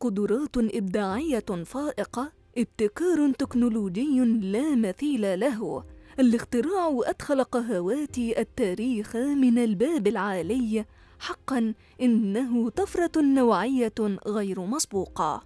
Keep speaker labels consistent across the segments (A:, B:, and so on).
A: قدرات إبداعية فائقة ابتكار تكنولوجي لا مثيل له الاختراع أدخل قهوات التاريخ من الباب العالي حقا إنه طفرة نوعية غير مسبوقة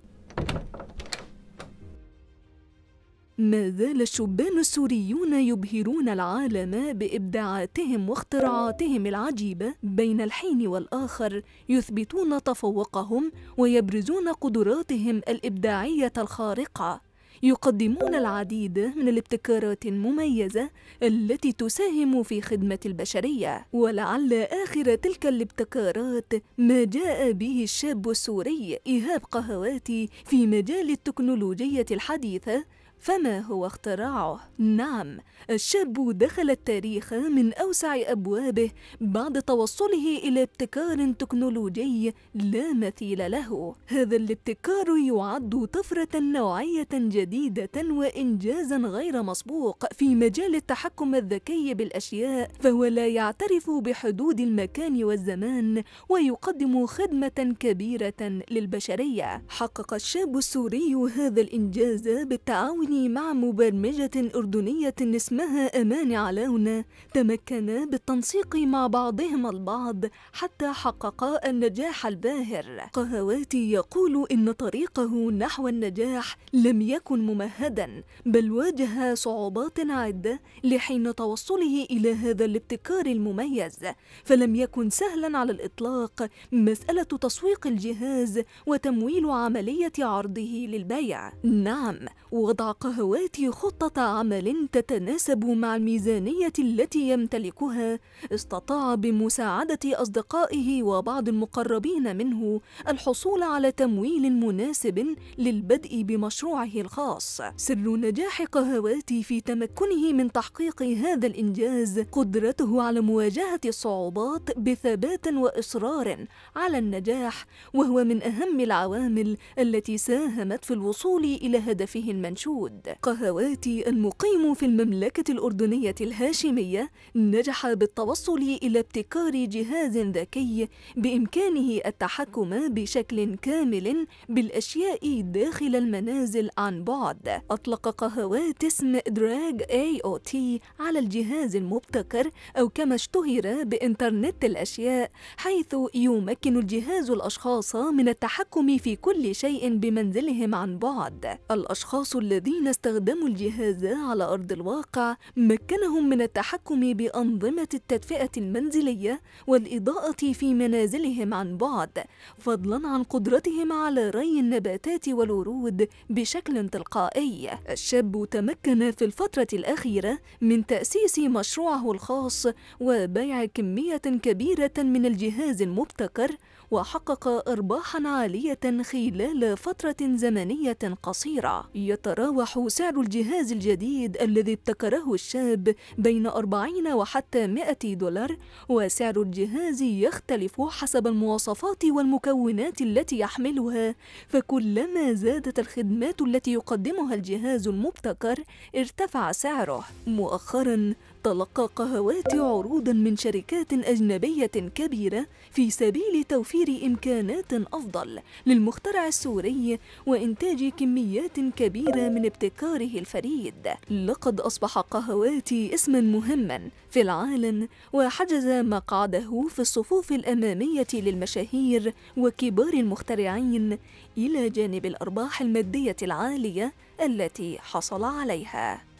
A: ما زال الشبان السوريون يبهرون العالم بإبداعاتهم واختراعاتهم العجيبة بين الحين والآخر يثبتون تفوقهم ويبرزون قدراتهم الإبداعية الخارقة يقدمون العديد من الابتكارات المميزة التي تساهم في خدمة البشرية ولعل آخر تلك الابتكارات ما جاء به الشاب السوري إيهاب قهواتي في مجال التكنولوجية الحديثة فما هو اختراعه؟ نعم، الشاب دخل التاريخ من أوسع أبوابه بعد توصله إلى ابتكار تكنولوجي لا مثيل له. هذا الابتكار يعد طفرة نوعية جديدة وإنجازا غير مسبوق في مجال التحكم الذكي بالأشياء، فهو لا يعترف بحدود المكان والزمان ويقدم خدمة كبيرة للبشرية. حقق الشاب السوري هذا الإنجاز بالتعاون الأردن مع مبرمجة أردنية اسمها أمان علاونة تمكنا بالتنسيق مع بعضهما البعض حتى حققا النجاح الباهر قهواتي يقول إن طريقه نحو النجاح لم يكن ممهدا بل واجه صعوبات عدة لحين توصله إلى هذا الابتكار المميز فلم يكن سهلا على الإطلاق مسألة تسويق الجهاز وتمويل عملية عرضه للبيع نعم وضع القهوات خطة عمل تتناسب مع الميزانية التي يمتلكها استطاع بمساعدة أصدقائه وبعض المقربين منه الحصول على تمويل مناسب للبدء بمشروعه الخاص سر نجاح قهواتي في تمكنه من تحقيق هذا الإنجاز قدرته على مواجهة الصعوبات بثبات وإصرار على النجاح وهو من أهم العوامل التي ساهمت في الوصول إلى هدفه المنشود العود قهواتي المقيم في المملكة الأردنية الهاشمية نجح بالتوصل إلى ابتكار جهاز ذكي بإمكانه التحكم بشكل كامل بالأشياء داخل المنازل عن بعد أطلق قهوات اسم دراج اي او تي على الجهاز المبتكر أو كما اشتهر بإنترنت الأشياء حيث يمكن الجهاز الأشخاص من التحكم في كل شيء بمنزلهم عن بعد الأشخاص الذين الذين استخدموا الجهاز على أرض الواقع مكنهم من التحكم بأنظمة التدفئة المنزلية والإضاءة في منازلهم عن بعد فضلا عن قدرتهم على ري النباتات والورود بشكل تلقائي الشاب تمكن في الفترة الأخيرة من تأسيس مشروعه الخاص وبيع كمية كبيرة من الجهاز المبتكر وحقق أرباحا عالية خلال فترة زمنية قصيرة يتراوح يتراوح سعر الجهاز الجديد الذي ابتكره الشاب بين 40 وحتى 100 دولار وسعر الجهاز يختلف حسب المواصفات والمكونات التي يحملها فكلما زادت الخدمات التي يقدمها الجهاز المبتكر ارتفع سعره مؤخرا تلقى قهواتي عروضا من شركات أجنبية كبيرة في سبيل توفير إمكانات أفضل للمخترع السوري وإنتاج كميات كبيرة من ابتكاره الفريد لقد أصبح قهواتي اسما مهما في العالم وحجز مقعده في الصفوف الأمامية للمشاهير وكبار المخترعين إلى جانب الأرباح المادية العالية التي حصل عليها